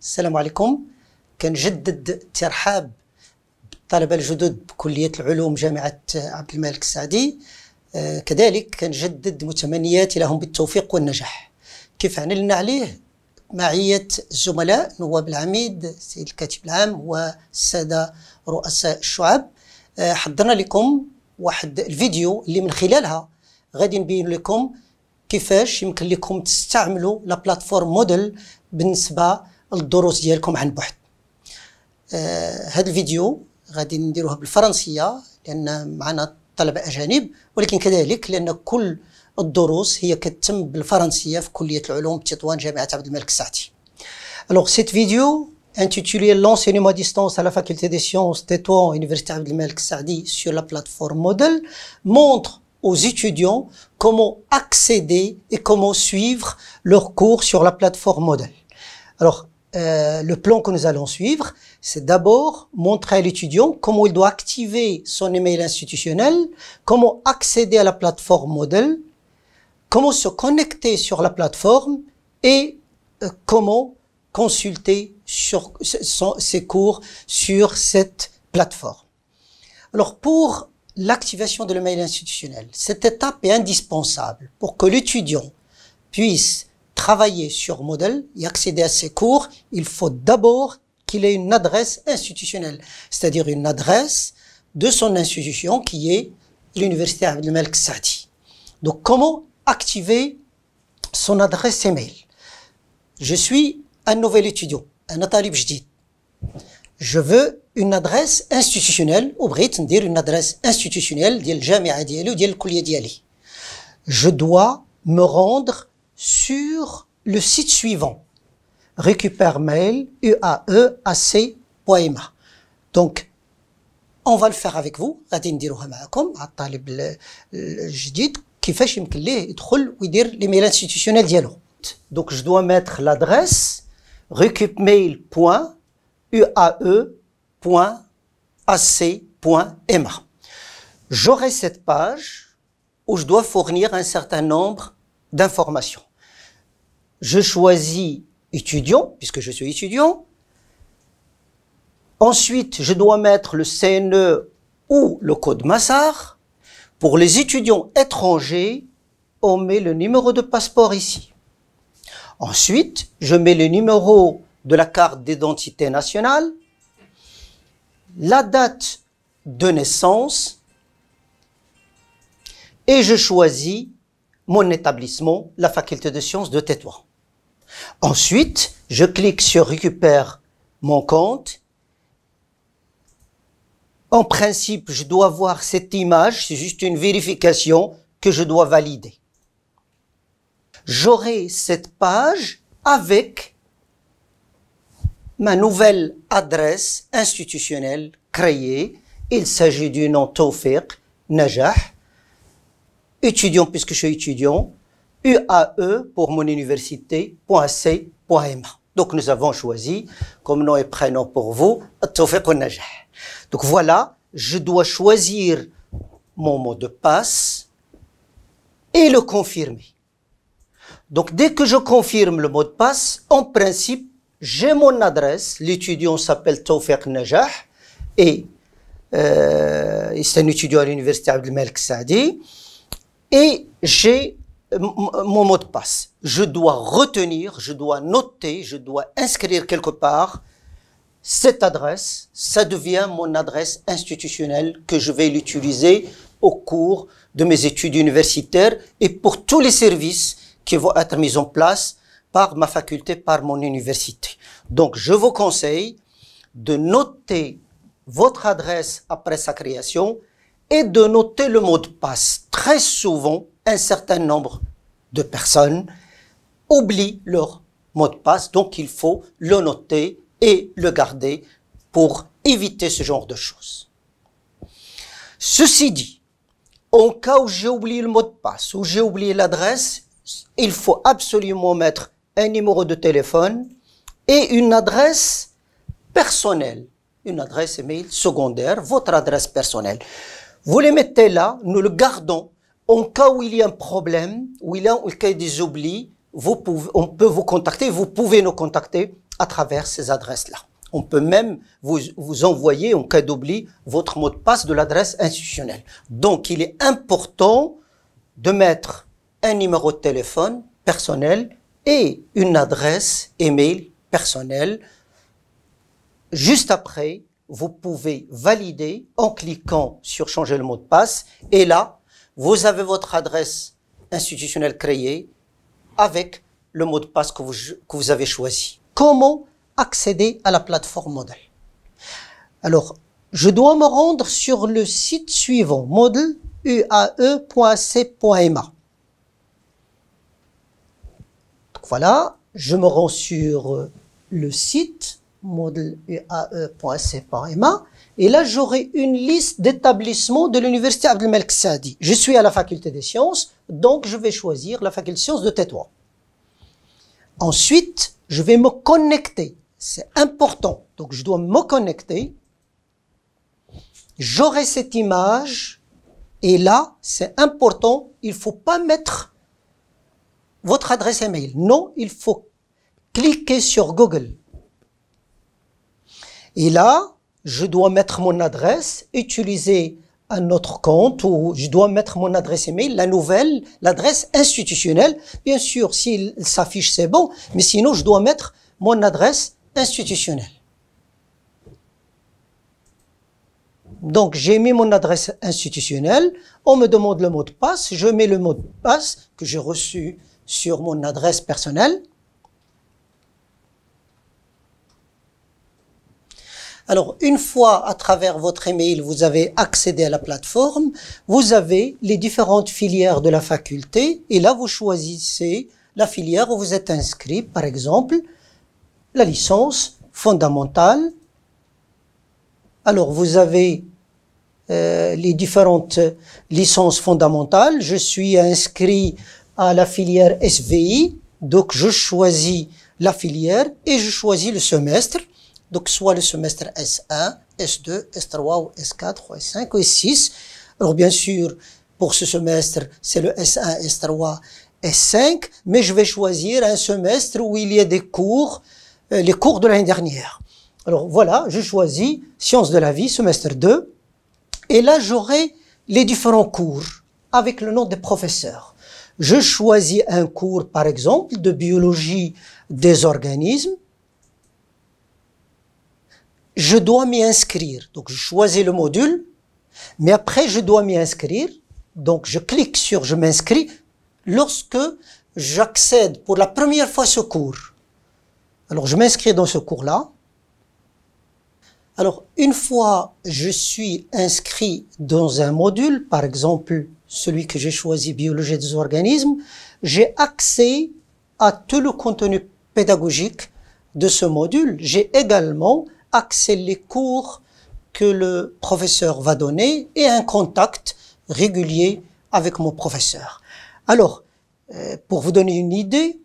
السلام عليكم كنجدد الترحاب بالطلبه الجدد بكليه العلوم جامعه عبد الملك السعدي آه، كذلك كنجدد متمنياتي لهم بالتوفيق والنجاح كيف عنلنا عليه معية الزملاء نواب العميد السيد الكاتب العام والسادة رؤساء الشعب آه، حضرنا لكم واحد الفيديو اللي من خلالها غادي نبين لكم كيفاش يمكن لكم تستعملوا لا بلاتفورم موديل بالنسبه الدروس ديالكم عن بعد آه هذا الفيديو غادي نديروه بالفرنسيه لان معنا طلبه اجانب ولكن كذلك لان كل الدروس هي كتتم بالفرنسيه في كليه العلوم بتطوان جامعه عبد الملك السعدي Alors, cette vidéo intitulée L'enseignement à distance à la faculté des sciences Tétouan, Université Abdelmalek Saadi sur la plateforme Model montre aux étudiants comment accéder et comment suivre leurs cours sur la plateforme Model. Alors, euh, le plan que nous allons suivre, c'est d'abord montrer à l'étudiant comment il doit activer son email institutionnel, comment accéder à la plateforme modèle, comment se connecter sur la plateforme et euh, comment consulter ses cours sur cette plateforme. Alors pour l'activation de l'email institutionnel, cette étape est indispensable pour que l'étudiant puisse travailler sur modèle et accéder à ses cours il faut d'abord qu'il ait une adresse institutionnelle, c'est-à-dire une adresse de son institution qui est l'université Abdelmalek Saadi. Donc comment activer son adresse email Je suis un nouvel étudiant, un atalib jdid. Je veux une adresse institutionnelle, au Brit, dire une adresse institutionnelle, dire Jamia ou dire d'y Je dois me rendre sur le site suivant récupère mail e Donc, on va le faire avec vous. Donc, je dois mettre l'adresse recupmail.uae.ac.ma. E J'aurai cette page où je dois fournir un certain nombre d'informations. Je choisis étudiant, puisque je suis étudiant. Ensuite, je dois mettre le CNE ou le code Massard. Pour les étudiants étrangers, on met le numéro de passeport ici. Ensuite, je mets le numéro de la carte d'identité nationale, la date de naissance, et je choisis mon établissement, la faculté de sciences de Tétouan. Ensuite, je clique sur récupère mon compte. En principe, je dois voir cette image, c'est juste une vérification que je dois valider. J'aurai cette page avec ma nouvelle adresse institutionnelle créée. Il s'agit du nom Tawfiq Najah, étudiant puisque je suis étudiant, UAE pour mon université.c.ma. Donc nous avons choisi comme nom et prénom pour vous Tawfiq Najah. Donc voilà, je dois choisir mon mot de passe et le confirmer. Donc dès que je confirme le mot de passe, en principe, j'ai mon adresse. L'étudiant s'appelle Tawfiq Najah et euh, c'est un étudiant à l'université Abdelmalek Saadi. Et j'ai euh, mon mot de passe. Je dois retenir, je dois noter, je dois inscrire quelque part cette adresse. Ça devient mon adresse institutionnelle que je vais l'utiliser au cours de mes études universitaires et pour tous les services qui vont être mis en place par ma faculté, par mon université. Donc, je vous conseille de noter votre adresse après sa création et de noter le mot de passe. Très souvent, un certain nombre de personnes oublient leur mot de passe, donc il faut le noter et le garder pour éviter ce genre de choses. Ceci dit, en cas où j'ai oublié le mot de passe ou j'ai oublié l'adresse, il faut absolument mettre un numéro de téléphone et une adresse personnelle, une adresse email secondaire, votre adresse personnelle. Vous les mettez là, nous le gardons en cas où il y a un problème, où il y a, des oublis, on peut vous contacter, vous pouvez nous contacter à travers ces adresses-là. On peut même vous, vous envoyer, en cas d'oubli, votre mot de passe de l'adresse institutionnelle. Donc, il est important de mettre un numéro de téléphone personnel et une adresse email personnelle. Juste après, vous pouvez valider en cliquant sur changer le mot de passe et là, vous avez votre adresse institutionnelle créée avec le mot de passe que vous, avez choisi. Comment accéder à la plateforme Model Alors, je dois me rendre sur le site suivant, modeluae.ac.ma. Voilà, je me rends sur euh, le site modeluae.ac.ma et là, j'aurai une liste d'établissements de l'université Abdelmalek Sadi. Je suis à la faculté des sciences, donc je vais choisir la faculté des sciences de Tétouan. Ensuite, je vais me connecter. C'est important. Donc, je dois me connecter. J'aurai cette image. Et là, c'est important. Il faut pas mettre votre adresse email. Non, il faut cliquer sur Google. Et là, je dois mettre mon adresse, utiliser un autre compte ou je dois mettre mon adresse email, la nouvelle, l'adresse institutionnelle. Bien sûr, s'il s'affiche, c'est bon, mais sinon, je dois mettre mon adresse institutionnelle. Donc, j'ai mis mon adresse institutionnelle. On me demande le mot de passe. Je mets le mot de passe que j'ai reçu sur mon adresse personnelle. Alors, une fois à travers votre email, vous avez accédé à la plateforme, vous avez les différentes filières de la faculté et là, vous choisissez la filière où vous êtes inscrit, par exemple, la licence fondamentale. Alors, vous avez euh, les différentes licences fondamentales. Je suis inscrit à la filière SVI, donc je choisis la filière et je choisis le semestre donc soit le semestre S1, S2, S3 ou S4 ou S5 ou S6. Alors bien sûr, pour ce semestre, c'est le S1, S3, S5, mais je vais choisir un semestre où il y a des cours, euh, les cours de l'année dernière. Alors voilà, je choisis sciences de la vie, semestre 2, et là j'aurai les différents cours avec le nom des professeurs. Je choisis un cours, par exemple, de biologie des organismes, je dois m'y inscrire. Donc je choisis le module, mais après je dois m'y inscrire. Donc je clique sur je m'inscris lorsque j'accède pour la première fois ce cours. Alors je m'inscris dans ce cours-là. Alors une fois je suis inscrit dans un module, par exemple celui que j'ai choisi, biologie des organismes, j'ai accès à tout le contenu pédagogique de ce module. J'ai également accès les cours que le professeur va donner et un contact régulier avec mon professeur. Alors, euh, pour vous donner une idée,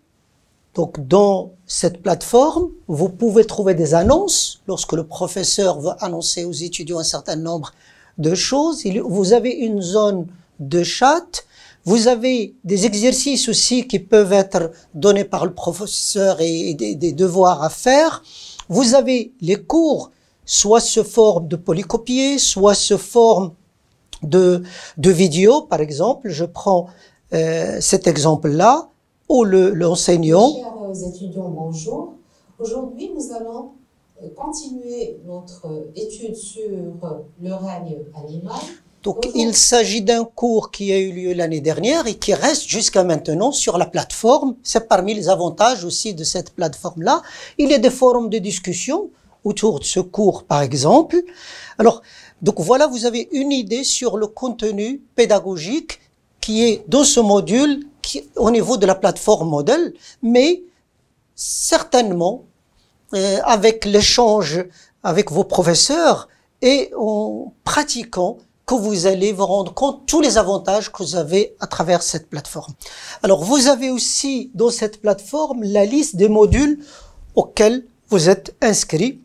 donc dans cette plateforme, vous pouvez trouver des annonces. Lorsque le professeur veut annoncer aux étudiants un certain nombre de choses, vous avez une zone de chat. Vous avez des exercices aussi qui peuvent être donnés par le professeur et des, devoirs à faire vous avez les cours, soit sous forme de polycopier, soit sous forme de, vidéo, par exemple. Je prends euh, cet exemple-là, où oh, l'enseignant... Chers euh, étudiants, bonjour. Aujourd'hui, nous allons euh, continuer notre étude sur le règne animal. Donc mhm. il s'agit d'un cours qui a eu lieu l'année dernière et qui reste jusqu'à maintenant sur la plateforme. C'est parmi les avantages aussi de cette plateforme-là. Il y a des forums de discussion autour de ce cours, par exemple. Alors, donc voilà, vous avez une idée sur le contenu pédagogique qui est dans ce module qui, au niveau de la plateforme modèle, mais certainement euh, avec l'échange avec vos professeurs et en pratiquant que vous allez vous rendre compte tous les avantages que vous avez à travers cette plateforme. Alors, vous avez aussi dans cette plateforme la liste des modules auxquels vous êtes inscrit.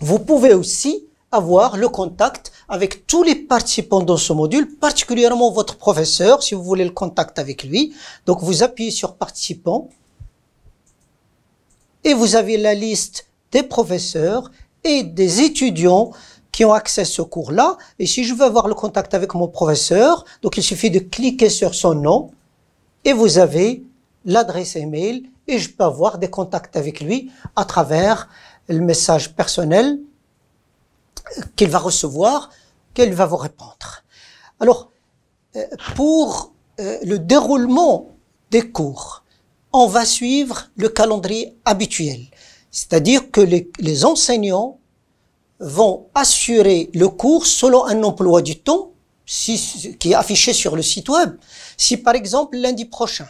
Vous pouvez aussi avoir le contact avec tous les participants dans ce module, particulièrement votre professeur, si vous voulez le contact avec lui. Donc, vous appuyez sur participants et vous avez la liste des professeurs et des étudiants qui ont accès à ce cours-là. Et si je veux avoir le contact avec mon professeur, donc il suffit de cliquer sur son nom et vous avez l'adresse email et je peux avoir des contacts avec lui à travers le message personnel qu'il va recevoir, qu'il va vous répondre. Alors, euh, pour euh, le déroulement des cours, on va suivre le calendrier habituel, c'est-à-dire que les, les enseignants vont assurer le cours selon un emploi du temps qui est affiché sur le site web. Si par exemple lundi prochain,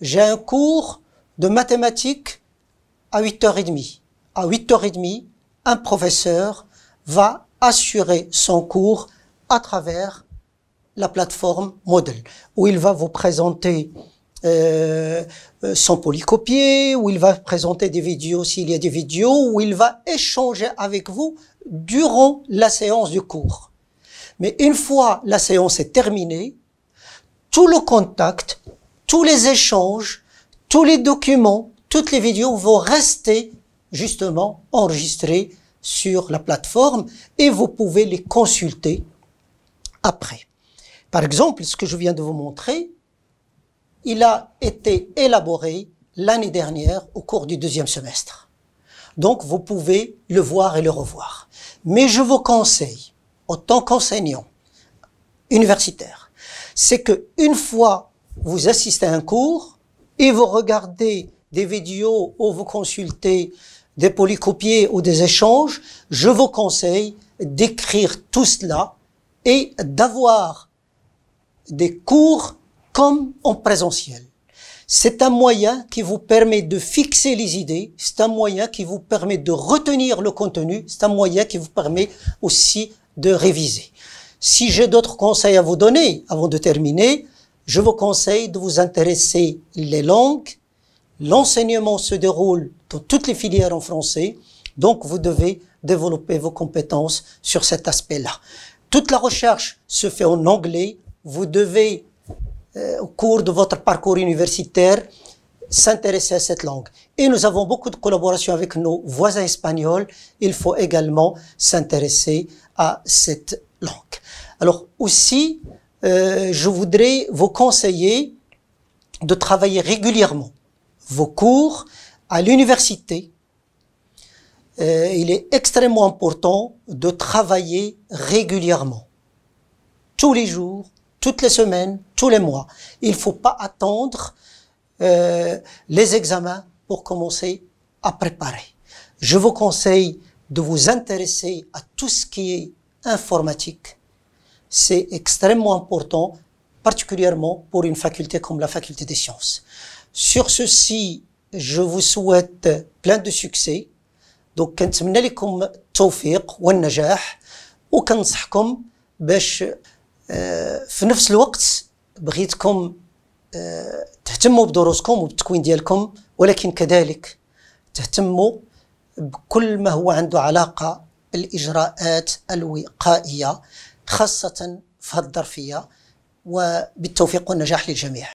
j'ai un cours de mathématiques à 8h30, à 8h30, un professeur va assurer son cours à travers la plateforme Model, où il va vous présenter euh, euh son polycopier, où il va présenter des vidéos s'il y a des vidéos, où il va échanger avec vous durant la séance du cours. Mais une fois la séance est terminée, tout le contact, tous les échanges, tous les documents, toutes les vidéos vont rester justement enregistrés sur la plateforme et vous pouvez les consulter après. Par exemple, ce que je viens de vous montrer, il a été élaboré l'année dernière au cours du deuxième semestre. Donc vous pouvez le voir et le revoir. Mais je vous conseille, en tant qu'enseignant universitaire, c'est que une fois vous assistez à un cours et vous regardez des vidéos ou vous consultez des polycopiés ou des échanges, je vous conseille d'écrire tout cela et d'avoir des cours comme en présentiel. C'est un moyen qui vous permet de fixer les idées, c'est un moyen qui vous permet de retenir le contenu, c'est un moyen qui vous permet aussi de réviser. Si j'ai d'autres conseils à vous donner avant de terminer, je vous conseille de vous intéresser les langues. L'enseignement se déroule dans toutes les filières en français, donc vous devez développer vos compétences sur cet aspect-là. Toute la recherche se fait en anglais, vous devez euh, au cours de votre parcours universitaire, s'intéresser à cette langue. Et nous avons beaucoup de collaborations avec nos voisins espagnols. Il faut également s'intéresser à cette langue. Alors aussi, euh, je voudrais vous conseiller de travailler régulièrement vos cours à l'université. Euh, il est extrêmement important de travailler régulièrement, tous les jours, toutes les semaines, tous les mois. Il ne faut pas attendre euh, les examens pour commencer à préparer. Je vous conseille de vous intéresser à tout ce qui est informatique. C'est extrêmement important, particulièrement pour une faculté comme la faculté des sciences. Sur ceci, je vous souhaite plein de succès. Donc, في نفس الوقت بغيتكم آه، تهتموا بدروسكم وبالتكوين ديالكم ولكن كذلك تهتموا بكل ما هو عنده علاقة بالإجراءات الوقائية خاصة في هذه الظرفية وبالتوفيق والنجاح للجميع